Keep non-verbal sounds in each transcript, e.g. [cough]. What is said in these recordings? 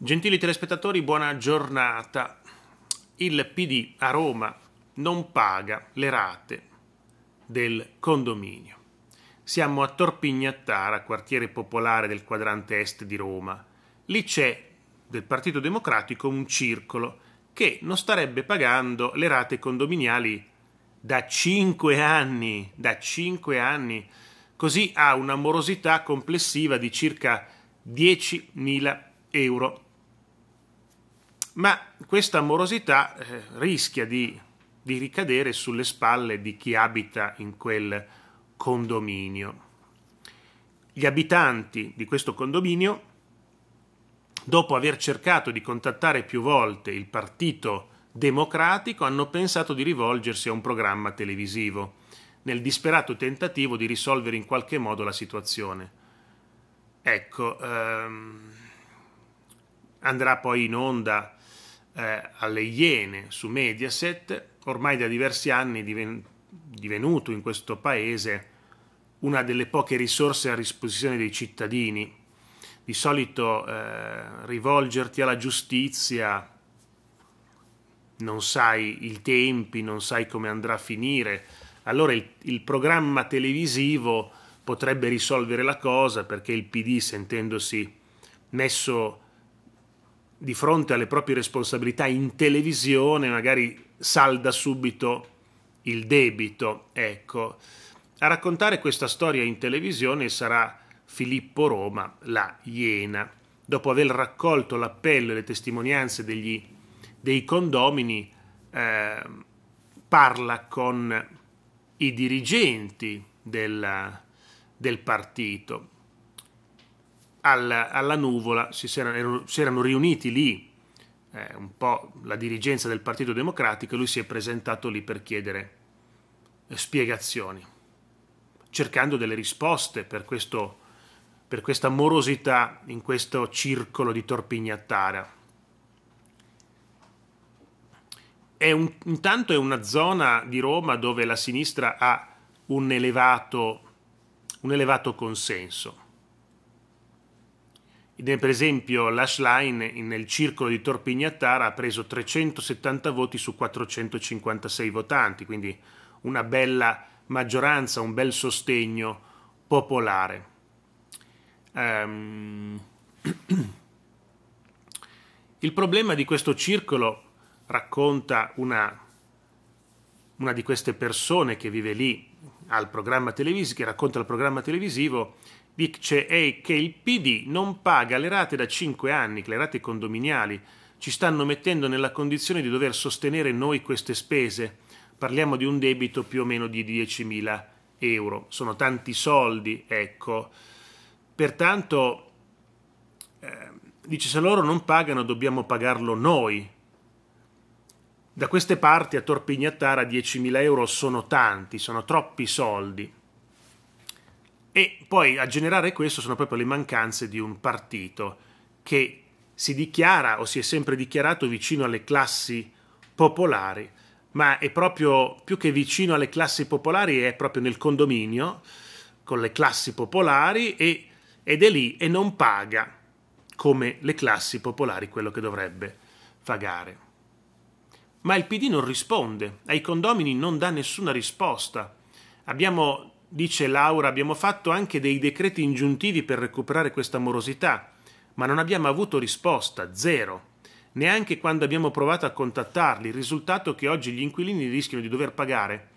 Gentili telespettatori, buona giornata. Il PD a Roma non paga le rate del condominio. Siamo a Torpignattara, quartiere popolare del quadrante est di Roma. Lì c'è del Partito Democratico un circolo che non starebbe pagando le rate condominiali da 5 anni, da 5 anni. Così ha una morosità complessiva di circa 10.000 euro ma questa amorosità eh, rischia di, di, ricadere sulle spalle di chi abita in quel condominio. Gli abitanti di questo condominio, dopo aver cercato di contattare più volte il Partito Democratico, hanno pensato di rivolgersi a un programma televisivo, nel disperato tentativo di risolvere in qualche modo la situazione. Ecco, ehm, andrà poi in onda eh, alle Iene su Mediaset, ormai da diversi anni diven- divenuto in questo paese una delle poche risorse a disposizione dei cittadini. Di solito eh, rivolgerti alla giustizia non sai i tempi, non sai come andrà a finire. Allora il, il programma televisivo potrebbe risolvere la cosa perché il PD sentendosi messo di fronte alle proprie responsabilità in televisione magari salda subito il debito. Ecco, a raccontare questa storia in televisione sarà Filippo Roma, la Iena. Dopo aver raccolto l'appello e le testimonianze degli, dei condomini, eh, parla con i dirigenti della, del partito alla, alla nuvola si erano, si erano riuniti lì eh, un po' la dirigenza del Partito Democratico e lui si è presentato lì per chiedere eh, spiegazioni, cercando delle risposte per, questo, per questa morosità in questo circolo di Torpignattara. È un, intanto è una zona di Roma dove la sinistra ha un elevato, un elevato consenso per esempio l'Ashline nel circolo di Torpignattara ha preso 370 voti su 456 votanti, quindi una bella maggioranza, un bel sostegno popolare. Um... [clears throat] Il problema di questo circolo, racconta una, una di queste persone che vive lì al programma televisivo, che racconta il programma televisivo, dice è che il PD non paga le rate da 5 anni, le rate condominiali ci stanno mettendo nella condizione di dover sostenere noi queste spese. Parliamo di un debito più o meno di 10.000 euro, sono tanti soldi, ecco. Pertanto, eh, dice, se loro non pagano dobbiamo pagarlo noi. Da queste parti a Torpignattara 10.000 euro sono tanti, sono troppi soldi. E poi a generare questo sono proprio le mancanze di un partito che si dichiara o si è sempre dichiarato vicino alle classi popolari, ma è proprio più che vicino alle classi popolari è proprio nel condominio con le classi popolari e, ed è lì e non paga come le classi popolari quello che dovrebbe pagare. Ma il PD non risponde, ai condomini non dà nessuna risposta. Abbiamo Dice Laura, abbiamo fatto anche dei decreti ingiuntivi per recuperare questa morosità, ma non abbiamo avuto risposta, zero. Neanche quando abbiamo provato a contattarli, il risultato è che oggi gli inquilini rischiano di dover pagare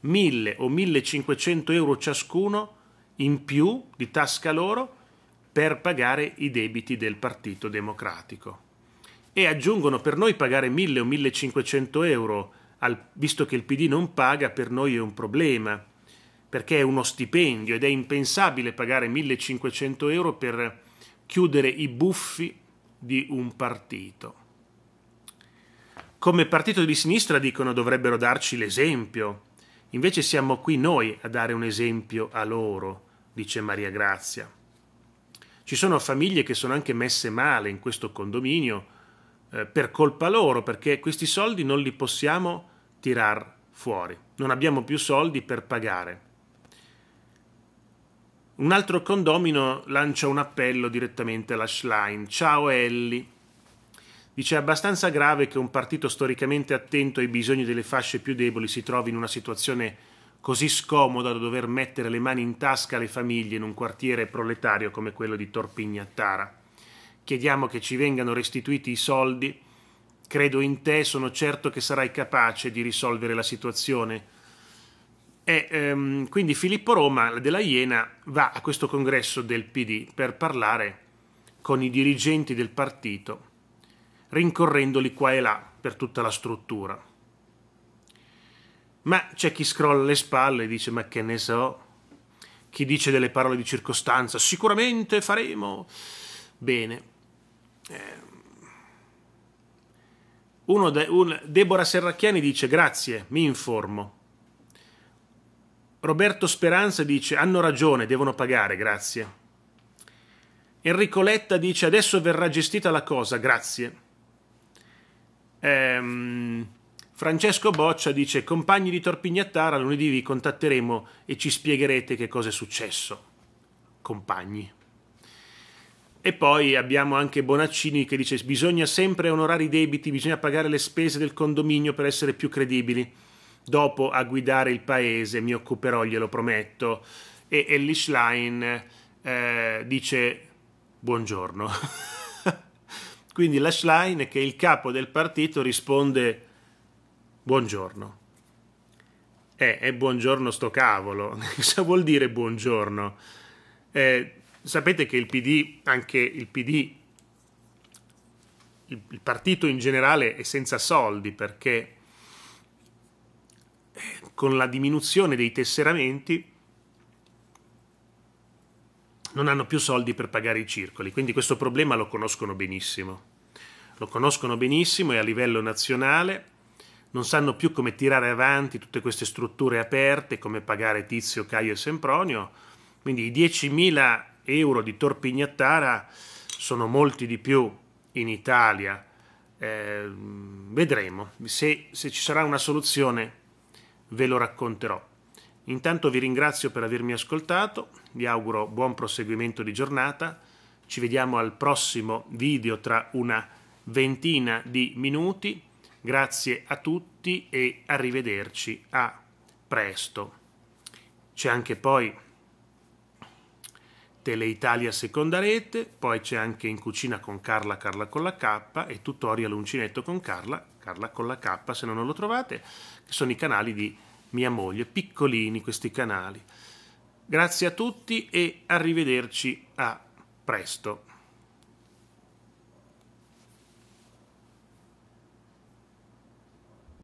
1000 o 1500 euro ciascuno in più di tasca loro per pagare i debiti del Partito Democratico. E aggiungono per noi pagare 1000 o 1500 euro, visto che il PD non paga, per noi è un problema perché è uno stipendio ed è impensabile pagare 1500 euro per chiudere i buffi di un partito. Come partito di sinistra dicono dovrebbero darci l'esempio, invece siamo qui noi a dare un esempio a loro, dice Maria Grazia. Ci sono famiglie che sono anche messe male in questo condominio eh, per colpa loro, perché questi soldi non li possiamo tirar fuori. Non abbiamo più soldi per pagare. Un altro condomino lancia un appello direttamente alla Schlein. Ciao Ellie. Dice è abbastanza grave che un partito storicamente attento ai bisogni delle fasce più deboli si trovi in una situazione così scomoda da dover mettere le mani in tasca alle famiglie in un quartiere proletario come quello di Torpignattara. Chiediamo che ci vengano restituiti i soldi. Credo in te, sono certo che sarai capace di risolvere la situazione e ehm, quindi Filippo Roma della Iena va a questo congresso del PD per parlare con i dirigenti del partito, rincorrendoli qua e là per tutta la struttura. Ma c'è chi scrolla le spalle e dice ma che ne so, chi dice delle parole di circostanza, sicuramente faremo bene. Ehm, uno de, un, Deborah Serracchiani dice grazie, mi informo. Roberto Speranza dice hanno ragione, devono pagare, grazie. Enrico Letta dice adesso verrà gestita la cosa, grazie. Ehm, Francesco Boccia dice compagni di Torpignattara, lunedì vi contatteremo e ci spiegherete che cosa è successo. Compagni. E poi abbiamo anche Bonaccini che dice bisogna sempre onorare i debiti, bisogna pagare le spese del condominio per essere più credibili dopo a guidare il paese, mi occuperò, glielo prometto. E Ellie Schlein eh, dice buongiorno. [laughs] Quindi la Schlein, che è il capo del partito, risponde buongiorno. Eh, è buongiorno sto cavolo. [laughs] Cosa vuol dire buongiorno? Eh, sapete che il PD, anche il PD, il, il partito in generale è senza soldi perché con la diminuzione dei tesseramenti non hanno più soldi per pagare i circoli, quindi questo problema lo conoscono benissimo. Lo conoscono benissimo e a livello nazionale non sanno più come tirare avanti tutte queste strutture aperte, come pagare Tizio, Caio e Sempronio, quindi i 10.000 euro di Torpignattara sono molti di più in Italia. Eh, vedremo se, se ci sarà una soluzione ve lo racconterò. Intanto vi ringrazio per avermi ascoltato, vi auguro buon proseguimento di giornata, ci vediamo al prossimo video tra una ventina di minuti, grazie a tutti e arrivederci a presto. C'è anche poi Teleitalia seconda rete, poi c'è anche In cucina con Carla, Carla con la K e Tutorial uncinetto con Carla cercarla con la K se non lo trovate, che sono i canali di mia moglie, piccolini questi canali. Grazie a tutti e arrivederci a presto.